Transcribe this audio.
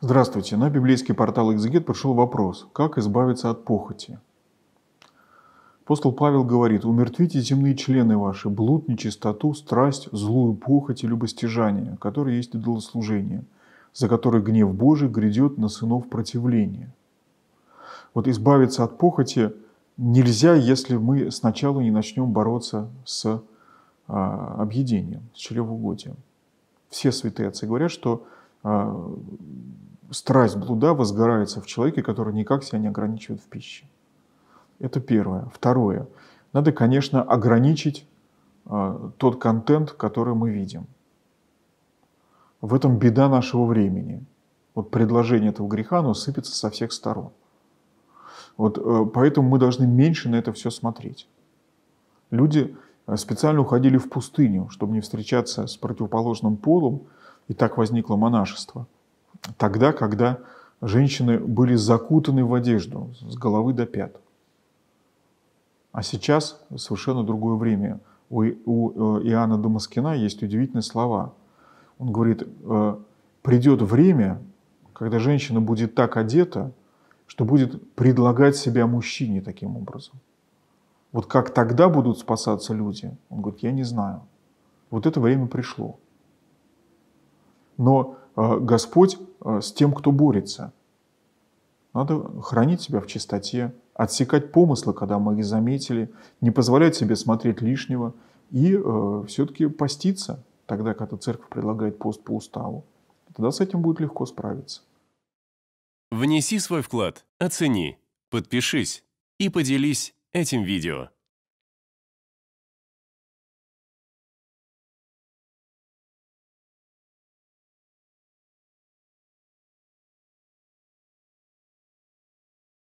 Здравствуйте. На библейский портал «Экзегет» пришел вопрос, как избавиться от похоти. Апостол Павел говорит, «Умертвите земные члены ваши, блуд, нечистоту, страсть, злую похоть и любостяжание, которые есть идолослужение, за которое гнев Божий грядет на сынов противления». Вот избавиться от похоти нельзя, если мы сначала не начнем бороться с а, объедением, с чревоугодием. Все святые отцы говорят, что а, страсть блуда возгорается в человеке, который никак себя не ограничивает в пище. Это первое. Второе. Надо, конечно, ограничить э, тот контент, который мы видим. В этом беда нашего времени. Вот предложение этого греха, оно сыпется со всех сторон. Вот э, поэтому мы должны меньше на это все смотреть. Люди э, специально уходили в пустыню, чтобы не встречаться с противоположным полом, и так возникло монашество – тогда, когда женщины были закутаны в одежду с головы до пят. А сейчас совершенно другое время. У э, Иоанна Дамаскина есть удивительные слова. Он говорит, э, придет время, когда женщина будет так одета, что будет предлагать себя мужчине таким образом. Вот как тогда будут спасаться люди? Он говорит, я не знаю. Вот это время пришло но э, Господь э, с тем, кто борется. Надо хранить себя в чистоте, отсекать помыслы, когда мы их заметили, не позволять себе смотреть лишнего и э, все-таки поститься, тогда, когда церковь предлагает пост по уставу. Тогда с этим будет легко справиться. Внеси свой вклад, оцени, подпишись и поделись этим видео.